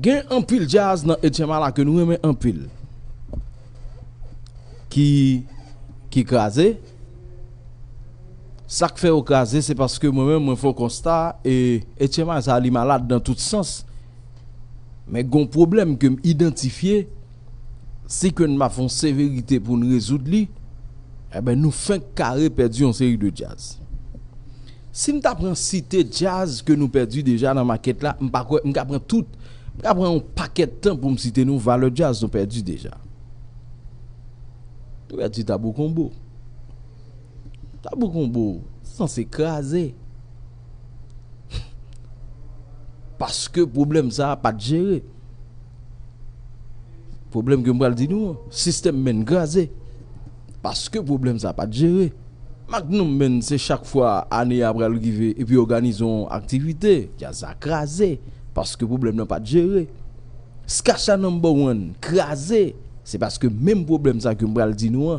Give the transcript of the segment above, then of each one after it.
gen anpil jaz nan etyema la ke nou eme anpil ki kikaze sak fe okaze se paske mou eme mwen fon konsta e etyema sa li malade dan tout sens men goun problem ke m identifiye se ke nou ma fon severite pou nou rezout li e nou fin kare perdi yon seri de jaz se nou tapren site jaz ke nou perdi deja nan maket la, m pa kwen tout Après un paquet de temps pour me citer nous, Valeur Jazz, nous perdu déjà. Nous perdu Tabou Combo. Tabou Combo, sans s'écraser. Parce que problème ça, pas de gérer. Problème que m'bral dit nous, système men grasé. Parce que problème ça, pas de gérer. Magnum men, c'est chaque fois, année après l'arrivée, et puis organisons activité, qui a crasé parce que le problème n'est pas géré. Scacha number one, crasé, c'est parce que même problème ça que Mbral dit nous,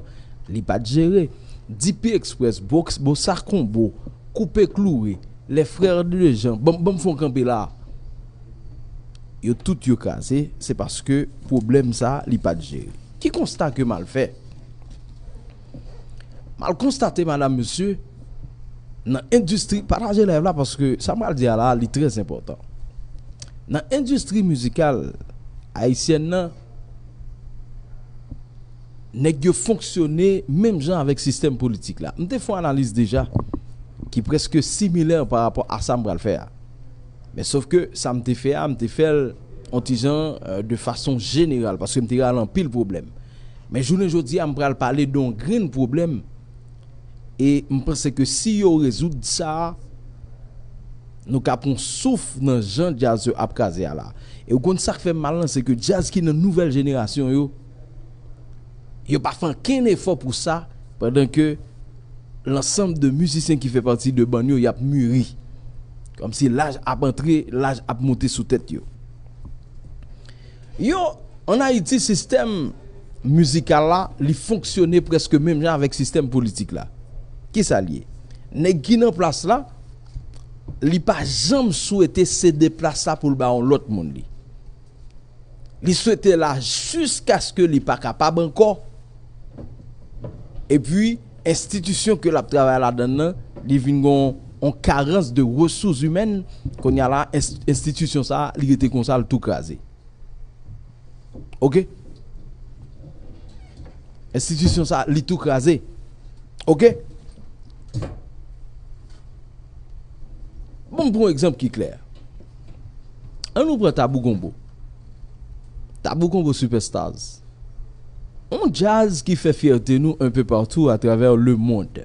il n'est pas géré. DP Express, Box, Bossa Combo, Coupé Cloué, les frères de Jean, bon, bon, font camper là. Yo tout yo crasé, c'est parce que problème ça, il n'est pas géré. Qui constate que mal fait? Mal constaté, madame, monsieur, dans l'industrie, partagez là parce que ça m'a dit là, c'est très important. Dans l'industrie musicale haïtienne, nèg yo fonctionner même avec avec système politique là. fais une analyse déjà qui presque similaire par rapport à ça le faire. Mais sauf que ça me fait fait en euh, de façon générale parce que me râle en pile problème. Mais journée aujourd'hui va parler d'un grand problème et pense que si on résout ça nous capons souffle dans Jean Jazz ap là et au ce qui fait mal c'est que jazz qui une nouvelle génération yo yo pas fait aucun effort pour ça pendant que l'ensemble de musiciens qui fait partie de Banyo y a mûri comme si l'âge a entré l'âge a monté sous tête yo yo en Haïti système musical là il fonctionnait presque même genre avec système politique là qui s'allie nèg qui en place là li pas jamais souhaité se déplacer pour le l'autre monde Il souhaitait là jusqu'à ce que li pas capable encore. Et puis institution que la travaille là dedans, li vient en carence de ressources humaines qu'on y a là institution ça, li était comme ça tout crasé. OK Institution ça, li tout crasé. OK Bon, proun ekzamp ki kler. An nou pran tabou gombo. Tabou gombo superstaz. An jazz ki fè fiertè nou un pè partou a travèr le monde.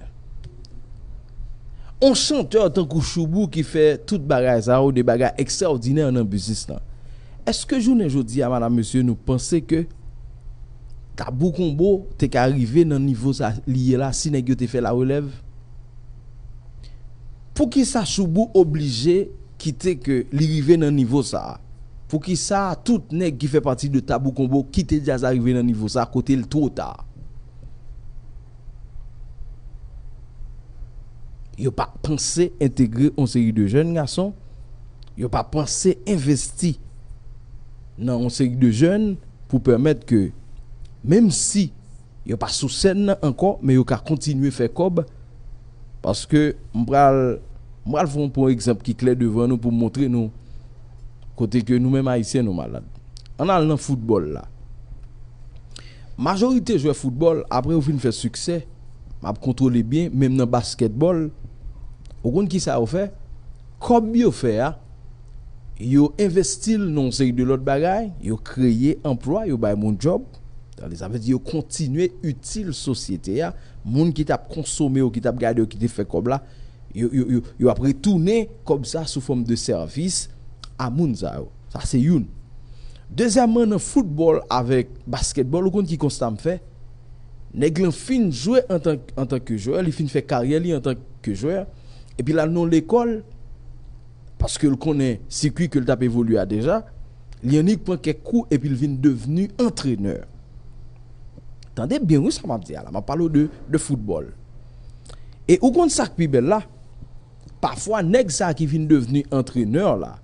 An chanteur tan kouchou bou ki fè tout bagay zaro, de bagay ekserdinè an an bizis nan. Eske jounen joudi a manan monsye nou pensè ke tabou gombo te k'arive nan nivou sa liye la, si nan gyo te fè la ou lev? pou ki sa choubou oblije kite ke li rive nan nivou sa. Pou ki sa tout nek ki fe pati de tabou konbo kite jaz a rive nan nivou sa kote l to ta. Yo pa panse integre onsegi de jen nga son. Yo pa panse investi nan onsegi de jen pou permette ke mem si yo pa sou sen nan ankon me yo ka kontinu fe kob paske mbral Moi, je vais prendre un exemple qui est clair devant nous pour montrer nous côté que nous-mêmes haïtiens nous malades. En allant dans football là. Majorité joueur football après au fin fait succès, m'a contrôler bien même dans basketball. Au compte qui ça a fait Comme yo fait ah, yo investi non série de l'autre bagaille, yo créé emploi, yo bay mon job. Ça veut dire continuer utile société Les ah. monde qui t'a consommé qui t'a gardé qui t'a fait comme là, a pris tourné comme ça sous forme de service à Mounza. Ça c'est une. Deuxièmement, le football avec basketball, on qui constamment fait nèg fin jouer en tant en tant que joueur, il fin fait carrière en tant que joueur et puis là non l'école parce que le circuit que le a évolué déjà, ont pris quelques coups et puis il devenus devenu entraîneur. Tendez bien où ça m'a dit là, m'a parlé de, de football. Et au compte ça qui belle là, Parfois, nèg ça qui vient devenir entraîneur là,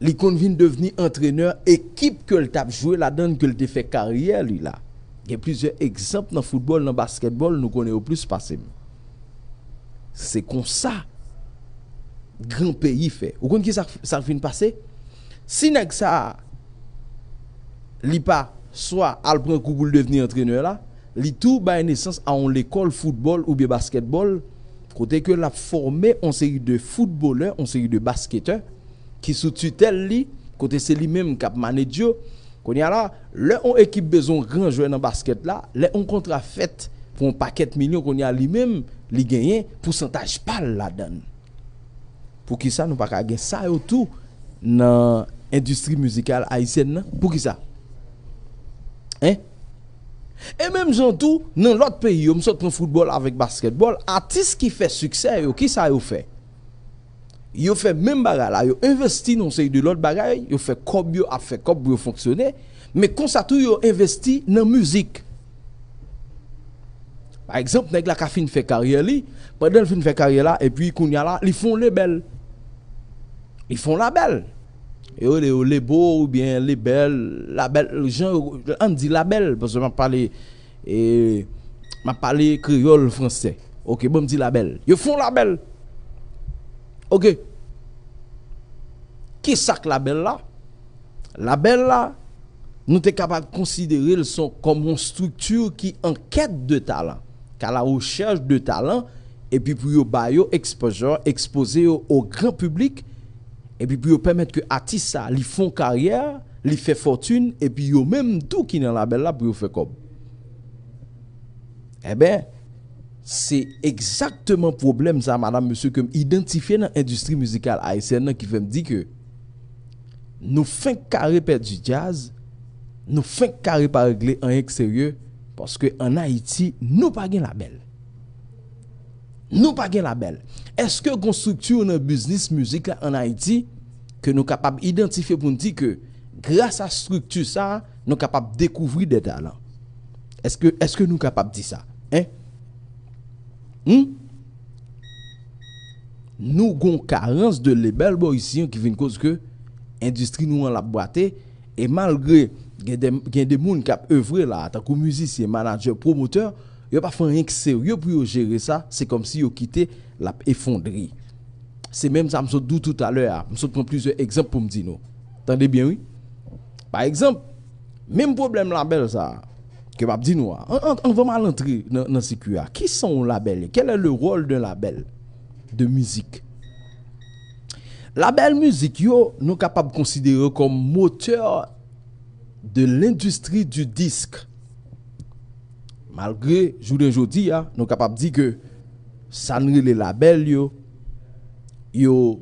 li devenir entraîneur équipe que le tape joué la donne que le fait carrière lui là. Il y a plusieurs exemples dans le football, dans le basketball, nous connaissons plus passé. C'est comme ça grand pays fait. Vous connaissez ça ça vient passer Si nèg ça li pas soit al prend coup pour devenir entraîneur là, li tout en naissance à l'école football ou bien basketball côté que l'a formé en série de footballeurs, en série de basketteurs, qui sous tutelle lui, côté c'est lui-même qui a managé. Quand y a là, on équipe besoin grand joueur dans le basket là, les on contrat fait pour un paquet de millions y a lui-même, pourcentage pas la donne. Pour qui ça, nous pas gagner ça et tout dans l'industrie musicale haïtienne, pour qui ça? Hein? Et même tout dans l'autre pays, on sort football avec basketball, artistes qui fait succès, yo, qui ça yo fait Yo fait même bagay là, yo investi dans de l'autre bagay, yo fait comme a fait comme fonctionner, mais comme ça tout yo investi dans musique. Par exemple, nèg la ka fin fait carrière li, pendant fin fait carrière là et puis kounya là, ils font les belles. Ils font la belle les beaux ou bien les belles, la belle, gens, on dit la belle parce que m'a parlé et m'a parlé créole français. OK, bon me dit la belle. Ils font la belle. OK. Qui que la belle là La belle là nous sommes capable de considérer le sont comme une structure qui enquête de talent, qu'à la recherche de talent, et puis pour yo exposure, Exposé au grand public, et puis pour permettre que artiste ça ils font carrière lui fait fortune et puis ont même tout qui dans la belle là pour faire comme eh ben c'est exactement problème ça madame monsieur que identifier dans l'industrie musicale haïtienne qui fait me dire que nous faisons carré perdre du jazz nous faisons carré pas régler en extérieur parce que en Haïti nous pas la belle, nous pas la belle. Est-ce que une structure dans business musique en Haïti que nous capables d'identifier pour nous dire que grâce à cette structure ça, nous sommes capables de découvrir des talents. Est-ce que, est que nous sommes capables de dire ça hein? hmm? Nous avons une carence de labels ici, qui vient cause que l'industrie nous en la boîte et malgré qu'il y a des gens qui ont œuvré là, tant que musiciens, managers, promoteurs, ils pas fait rien de sérieux pour gérer ça. C'est comme si on quitté la C'est même ça, je dit tout à l'heure. Je ah. prends plusieurs exemples pour me dire non. Attendez bien, oui. Par exemple, même problème label ça. Que me dire ah. on, va mal entrer dans, dans CQA. Ah. Qui sont les labels Quel est le rôle d'un label de musique Label musique, nous sommes capables considérer comme moteur de l'industrie du disque malgré jour de dis, nous sommes capables de dire que ça les labels, yo, yo,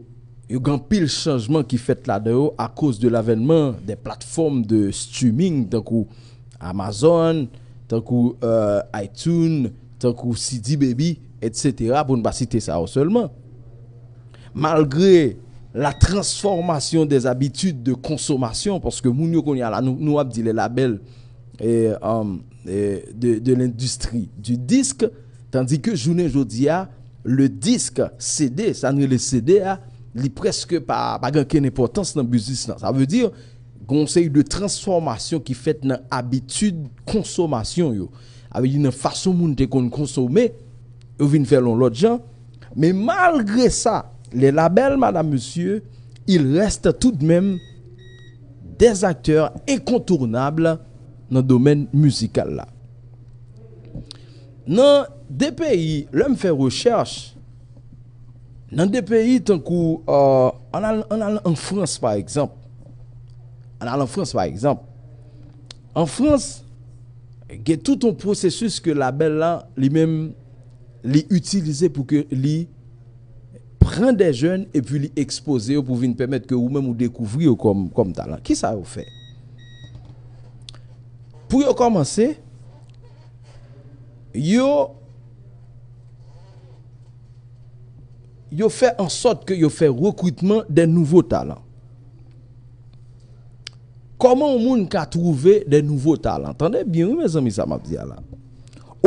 yo grand pile changement qui fait là-dedans à cause de l'avènement des plateformes de streaming, tant Amazon, tant euh, iTunes, tant CD Baby, etc. Pour ne pas citer ça seulement. Malgré la transformation des habitudes de consommation, parce que nous, nous, nous, dit les les et, um, de, l'industrie du disque, tandis que journée aujourd'hui, le disque CD, ça ne le CD, il presque pas pas grande importance dans le business. Ça veut dire conseil de transformation qui fait une habitude consommation Avec une façon de te consommer, yo faire l'autre gens, mais malgré ça, les labels madame monsieur, ils restent tout de même des acteurs incontournables dans le domaine musical là. Dans des pays, l'homme fait recherche. Dans des pays, tant euh, en, France par exemple, en France par exemple, en France, il y a tout un processus que la belle là lui-même pour que lui prend des jeunes et puis les exposer pour permettre que vous-même découvriez comme, comme talent. Qui ça vous fait? pour commencer, yo yo fait en sorte que yo fait recrutement des nouveaux talents. Comment on ka trouver des nouveaux talents Entendez bien mes amis ça m'a dit là.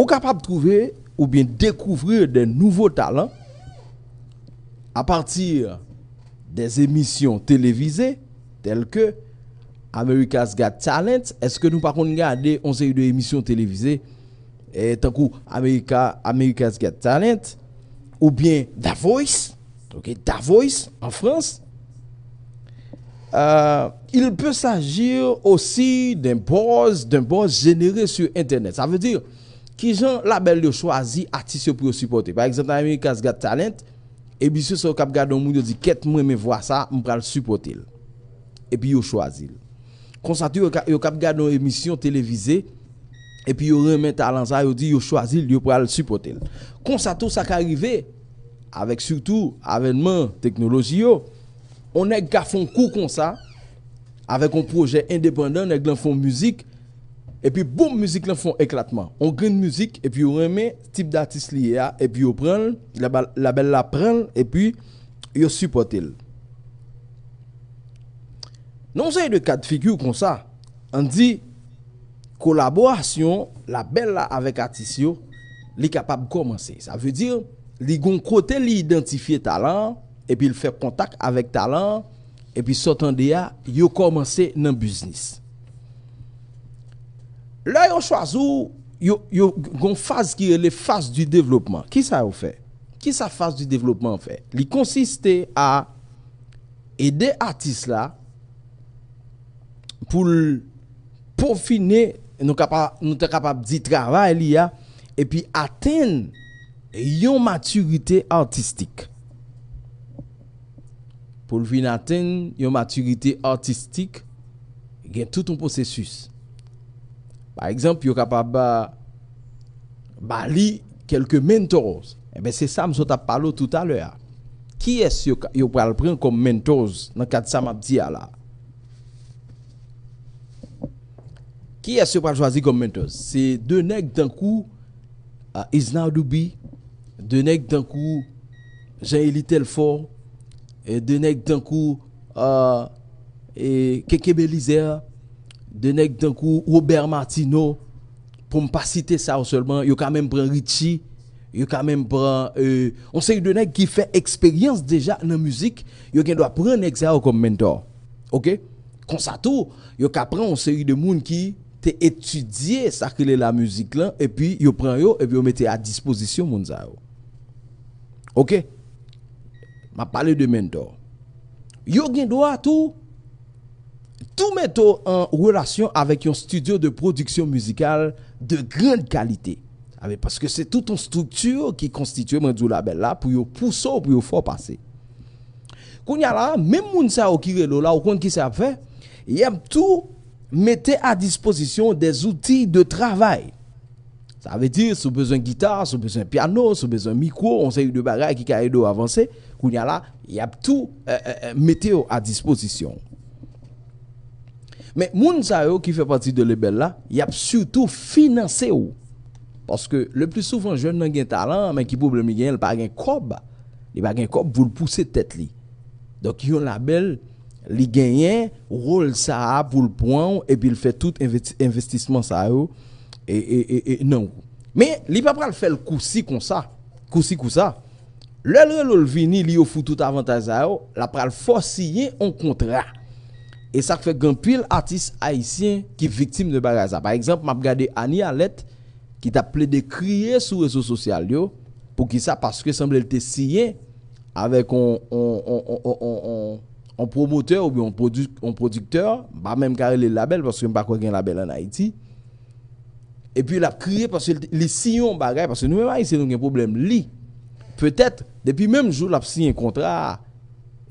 capable trouver ou bien découvrir des nouveaux talents à partir des émissions télévisées telles que America's Got Talent, est que nous que nous regarder? on série de émissions télévisées et eh, tant America, America's Got Talent, ou bien Da Voice, Da Voice en France, euh, il peut s'agir aussi d'un buzz, d'un buzz généré sur Internet. Ça veut dire, qui la label de choisi artiste pour supporter. Par exemple, America's Got Talent, et puis sur cap on dit, que moi, mais voir ça, on va le supporter. Et puis, on choisit comme ça cap garde une émission télévisée et puis yo remet talent ça yo dit yo choisi pour le supporter ça tout ça arrivé avec surtout avènement technologie on a un coup comme ça avec un projet indépendant nèg font musique et puis boum musique un éclatement on green musique et puis on remet type d'artiste là et puis on prend la belle la prend et puis yo supporte. Non se yon de kat figyou kon sa, an di, kolaborasyon, la bel la avek atisyon, li kapab komanse. Sa veu dir, li goun kote li identifiye talan, epi l fè kontak avek talan, epi sotan deya, yo komanse nan busnis. La yo chwazou, yo goun faz ki e le faz du devlopman. Ki sa yo fè? Ki sa faz du devlopman fè? Li konsiste a ede atis la pour peaufiner, nous sommes capables de travail et puis atteindre une maturité artistique. Pour venir atteindre une maturité artistique, il y a tout un processus. Par exemple, il est capable de quelques mentors. Eh ben, c'est ça que je parlé tout à l'heure. Qui est-ce que vous prendre comme mentors dans le cadre de ça, là? Qui est-ce qu'on choisi choisir comme mentor C'est deux nègres d'un coup, à Isna Doubi, deux nègres d'un coup, Jean-Élie Telfort, et deux nègres d'un coup, à et Keke Belizer, deux nègres d'un coup, Robert martino pour ne pas citer ça seulement, il y a quand même un Richie, il y a quand même un. Euh, on sait deux nègres qui fait expérience déjà dans la musique, il doit prendre un comme mentor. OK? Quand ça, tout, il y a qu'à prendre une série de monde qui étudier ça que la musique là et puis yo prend yo et puis mettez à disposition moun ça OK m'a parlé de mentor yo gen droit tout tout mettre en relation avec un studio de production musicale de grande qualité ah, parce que c'est toute une structure qui constitue mon label là pour yo pour yo fort passer Kounya là même moun sa qui relo là ou quand qui ça fait yem tout mettez à disposition des outils de travail. Ça veut dire, si vous avez besoin de guitare, si vous avez besoin de piano, si vous avez besoin de micro, on sait de bagaille qui a aidé à avancer, il y a là, il y a tout, euh, euh, euh, mettez à disposition. Mais les qui fait partie de label là, il y a surtout financé. Parce que le plus souvent, jeune n'a pas talent, mais qui problème, il n'a pas de cob. Il n'a pas cob pour le poussez tête. Donc, il y a un label li genyen, rou l sa ap ou l pouan, epi l fè tout investisman sa yo, e, e, e, e, non. Me, li pa pral fè l kousi kon sa, kousi kon sa, lè lè lol vini li yo foutout avantaj sa yo, la pral fò siye on kontra. E sa fè gwen pil atis haisyen ki viktim de bagaza. Par exemple, map gade Ani Alet, ki tap plè de kriye sou reso sosyal yo, pou ki sa paske semblè l te siye, avek on, on, on, on, on, on, on, un promoteur ou bien en, en producteur, pas bah, même carré les labels parce que pas quoi label en Haïti. Et puis il a crié parce que les sillons bagaille parce que nous même nous un problème Peut-être depuis même jour a signé un contrat,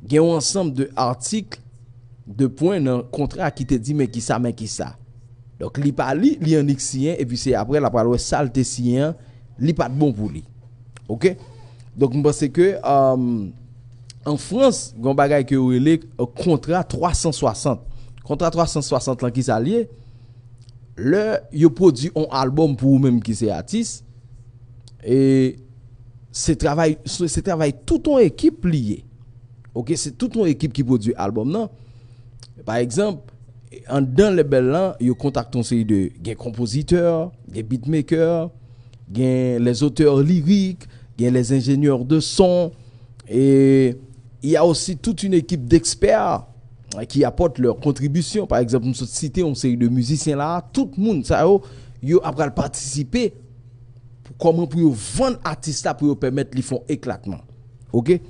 il un ensemble de articles de points dans contrat qui te dit mais qui ça mais qui ça. Donc a pas li, en et puis c'est après la parole saleté sien, a pas de bon pour lui. OK Donc je pense que euh, en France, il y a un contrat 360. Contrat 360 là, qui s'allie, le, yo produit un album pour vous-même qui c'est artiste. Et c'est travail, c'est travail tout ton équipe liée. Ok, c'est tout ton équipe qui produit album Par exemple, dans le bel là, yo contacte de des compositeurs, des beatmakers, des auteurs lyriques, les ingénieurs de son et il y a aussi toute une équipe d'experts hein, qui apportent leur contribution. Par exemple, nous cité une série de musiciens là, tout le monde, ça, oh, yo, après participer, comment pour vendre artiste là, pour permettre les font éclatement. OK?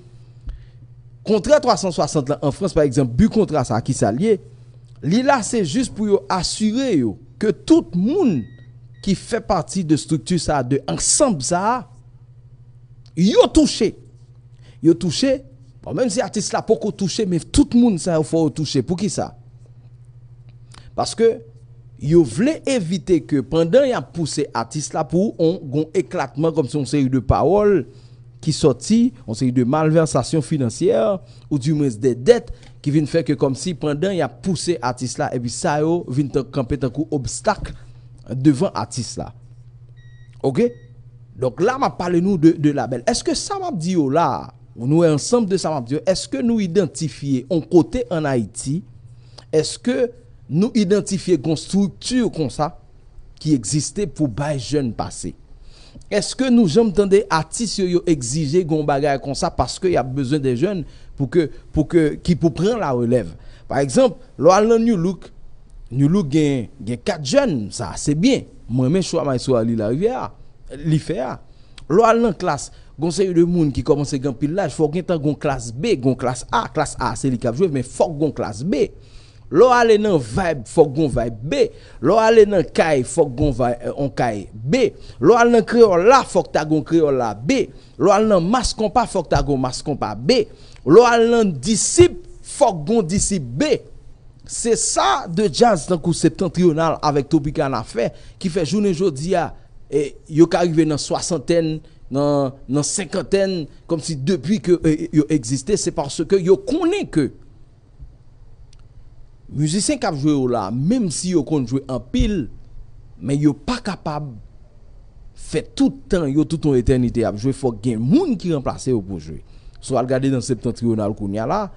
Contrat 360 en France, par exemple, bu contrat ça, qui s'allie, là, c'est juste pour assurer que tout le monde qui fait partie de structure ça, de ensemble ça, yo touché. Yo touché même si artiste là pour qu'on touche, mais tout le monde ça faut toucher. Pour qui ça? Parce que yo voulait éviter que pendant y a poussé artiste là pour on gon éclatement comme si on eu de paroles qui sorti on eu de malversations financières ou du moins des dettes qui viennent faire que comme si pendant y a poussé artiste là et puis ça yo vient camper un coup obstacle devant artiste OK? Donc là m'a parlé nous de, de label. Est-ce que ça m'a dit là nous ensemble de ça, est-ce que nous identifions un côté en Haïti, est-ce que nous identifions une structure comme ça qui existait pour les jeunes passés Est-ce que nous entendons artistes exiger des bagarre comme ça parce qu'il y a besoin des jeunes pour que, pour que, qui pour prendre la relève Par exemple, l'Oalan New Look, New Look gagne quatre jeunes, ça c'est bien. Moi-même, je suis à la rivière, l'IFEA. L'Oalan classe conseil de monde qui commence à pile l'âge faut qu'il ait gon classe B gon classe A classe A c'est les qui joué mais faut gon classe B Lo aller dans vibe faut gon vibe B lo aller dans caille faut gon vibe eh, on caille B lo aller dans créole là faut que ta créole là B lo aller dans masque compas faut que ta masque pas B lo aller dans disciple faut gon disciple B c'est ça de jazz dans coup septentrional avec Tropicana fait qui fait journée jodia et eh, yo arrivé dans soixantaine dans cinquantaine comme si depuis que il euh, existait c'est parce que yo connaît que musiciens qui joué là même si il jouer en pile mais sont pas capable fait tout le temps yo tout ton éternité à jouer faut ait monde qui remplacer pour jouer soit regarder dans septentrional kounya là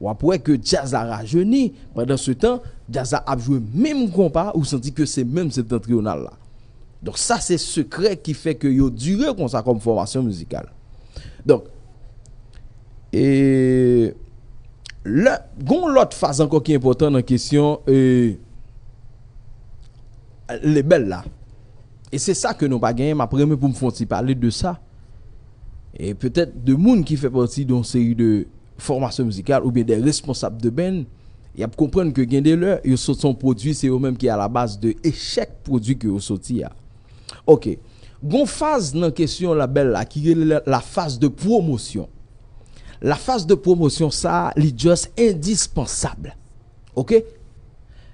ou après que jazz a rajeuni pendant ce temps jazz a joué même compas ou senti que c'est même septentrional là donc ça, c'est secret qui fait que yo duré comme ça comme formation musicale. Donc, et gon l'autre phase encore qui est importante en question, et, les belles là. Et c'est ça que nous pas gagné, ma pour me faire parler de ça. Et peut-être de monde qui fait partie d'une série de formations musicales ou bien des responsables de ben, il a comprendre que gain de leur, ils sont produits, c'est eux-mêmes qui à la base de échec produit que vous sorti. Hein. Gon faz nan kesyon la bel la, ki gen la faz de promosyon La faz de promosyon sa, li just indispensable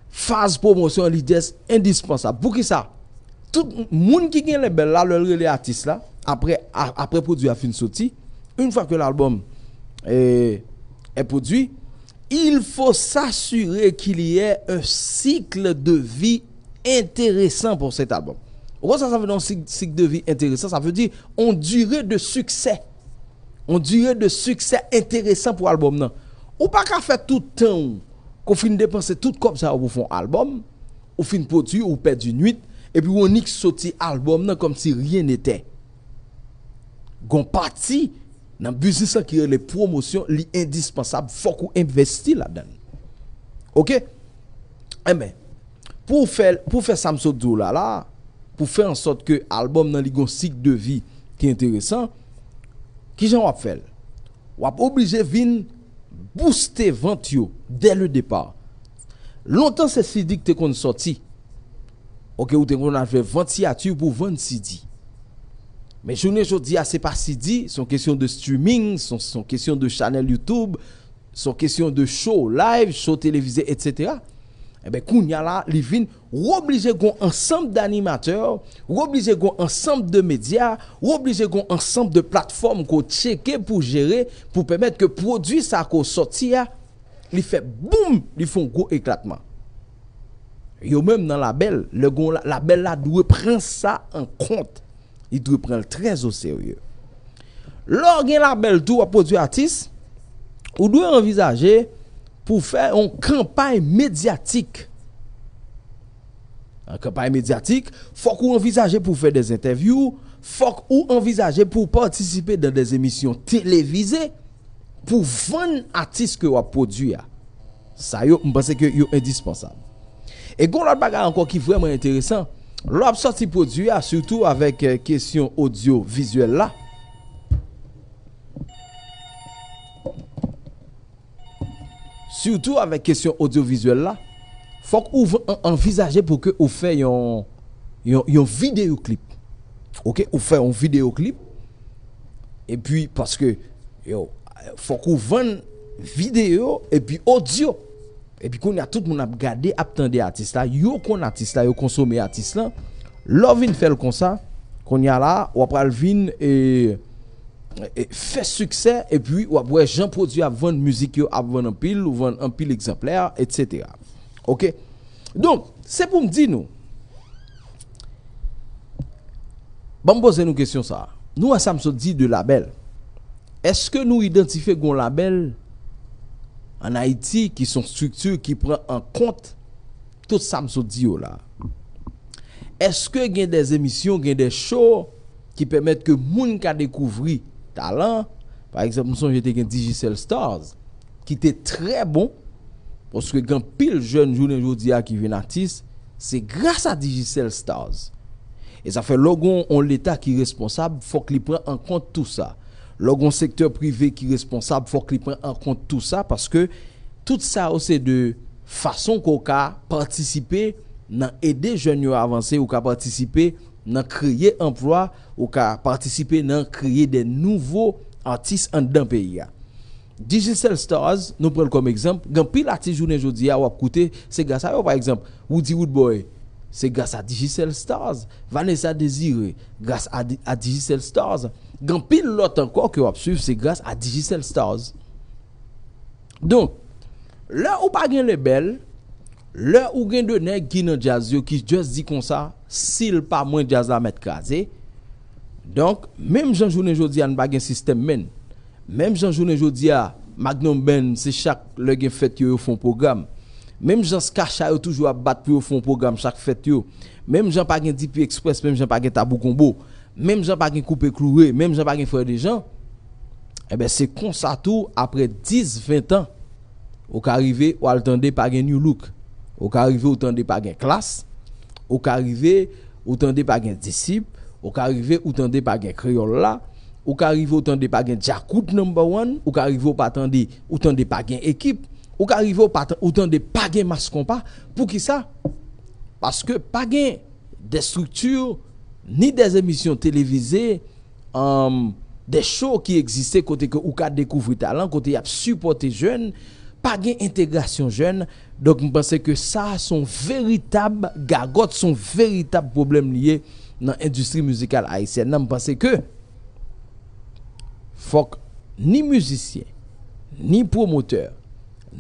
Faz promosyon li just indispensable Pou ki sa, moun ki gen la bel la, le artist la Apre produ a fin soti Un fa ke l'albom e produ Il fo s'asure ki li e un sikl de vi Interesant pou cet albom Ça, ça veut dire un cycle de vie intéressant. Ça veut dire on durée de succès. On durée de succès intéressant pour l'album. Ou pas qu'à faire tout le temps qu'on finit dépenser tout comme ça pour faire un album, ou finit produire, ou perdre une nuit, et puis on nique sorti album comme si rien n'était. Gon parti dans le business qui est les promotions, il faut qu'on investisse là-dedans. OK? Eh bien, pour faire, pour faire Samsung là, là, pou fè an sot ke albom nan ligon sik de vi ki enteresan, ki jan wap fèl? Wap oblije vin booste vant yo, dèl le depar. Lontan se sidi k te kon soti, ou te kon avè vant si ati ou pou vant sidi. Men jounen jodi a se pa sidi, son kesyon de streaming, son kesyon de chanel YouTube, son kesyon de show live, show televize, etc., eh bien, a là, oblige gon ensemble d'animateurs, oblige gon ensemble de médias, oblige gon ensemble de plateformes qu'on checker pour gérer, pour permettre que produit ça qu'on sortir, il fait boum, il font gros éclatement. Yo même dans la belle, le gon la, belle là doit prendre ça en compte. Il doit prendre très au sérieux. a la belle tout produit artiste, ou doit envisager pour faire une campagne médiatique. Une campagne médiatique, faut qu'on envisager pour faire des interviews, faut qu'on envisager pour participer dans des émissions télévisées pour vendre artistes que vous produit. Ça, je pense que c'est indispensable. Et vous l'autre encore qui est vraiment intéressant. sortie produit, surtout avec euh, question audio-visuelle là, surtout avec question audiovisuelle là, faut qu'on envisager pour que vous fassiez un, un, un vidéoclip. OK, vous faites un vidéoclip. Et puis parce que yo, faut qu'on vende vidéo et puis audio. Et puis qu'on a tout le monde a regarder, a attendu artiste là, yo qu'on artiste là, yo consommer artiste là. L'ovin fait comme ça, qu'on y a là, ou après vin et fait succès et puis ou après j'en produit à vendre musique à vendre un pile ou vendre pile exemplaire etc. OK Donc c'est pour me dire nous Bon poser une question ça. Nous à Samson dit de label. Est-ce que nous identifions un label en Haïti qui sont structures qui prend en compte tout ça dit là Est-ce que y a des émissions, y a des shows qui permettent que moun ka découvrir Alen, par exemple, mson jete gen Digicel Stars, ki te tre bon, poske gen pil jen joun en joun diya ki ven artist, se grasa Digicel Stars. E sa fe logon on l'eta ki responsab, fok li pren an kont tout sa. Logon sektor prive ki responsab, fok li pren an kont tout sa, paske tout sa ose de fason ko ka partisipe nan ede jen yo avanse ou ka partisipe nan kreye emploi ou participer partisipe nan kreye de nouveaux artistes an dan pays. ya. Digital Stars, nous prel comme exemple, gen pil artist jounen jodi ya wap c'est grâce à yo par exemple. Woody Woodboy, c'est grâce à Digital Stars, Vanessa Desire, grâce à à Digital Stars, gen pil lot anko ki wap suiv, se gasa à Digital Stars. Donc là ou pa gen le bel, le ou gen de nek ki nan jazz yo ki just di kon sa, sil pa mwen jazz la met kaze. Donk, menm jan jounen jodi an bagen sistem men. Menm jan jounen jodi a, Magnum Ben se chak le gen fet yo yo fon program. Menm jan skacha yo a bat pou yo fon program chak fet yo. Menm jan pa gen Dipi Express, menm jan pa gen Tabou Kombo. Menm jan pa gen Koupe Kloué, menm jan pa gen Frère des Gens. Ebe se sa tou apre 10-20 an. Ou ka arrive ou al tende pa gen New Look. Ou ka arrive ou tande pa gen klas, ou ka ou tande pa gen disip, ou ka ou tande pa gen kriol ou ou number one, ou ka ou pa tande, ou équipe, pa gen ekip, ou ka ou, tande, ou tande pa gen mas kompa, pou ki de ni des émissions télévisées, euh, des shows qui existaient egziste kote ke ou ka dekouvri talent, kote yap supporter jen, pa intégration integrasyon donc, je pense que ça, son véritable gargote, son véritable problème lié dans l'industrie musicale haïtienne. Je pense que faut ni musicien, ni promoteur,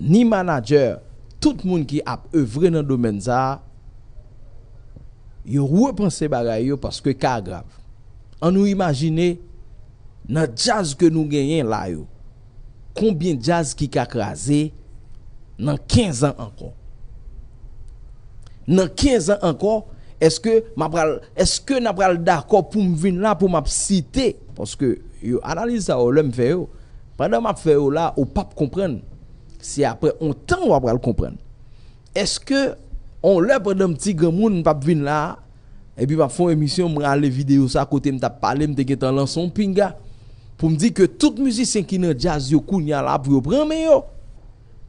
ni manager, tout le monde qui a œuvré dans le domaine ça, yo à ça parce que c'est grave. On nous imaginer dans jazz que nous gagnons là Combien de jazz qui a crasé dans 15 ans encore. Dans 15 ans encore, est-ce que est-ce que n'a pas d'accord pour me venir là pour m'citer parce que yo analyse ça l'homme fait yo. Pendant m'a fait là, au pape comprendre. C'est après on temps on va le comprendre. Est-ce que on l'a pendant petit grand monde pas venir là et puis m'a une émission m'a aller vidéo ça côté m'a parler m'a vais en pinga pour me dire que tout musicien qui dans jazz yo kounya là pour prendre mais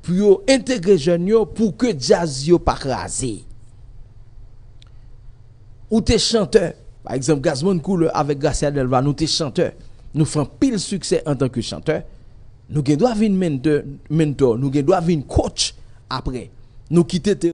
pour intégrer jeunes pour que jazz ne pas Ou t'es chanteur, par exemple Gazman Couleur avec Garcia Delva, nous t'es chanteur, nous faisons pile succès en tant que chanteur. Nous devons avoir venir mentor, nous devons venir coach après. Nous quitter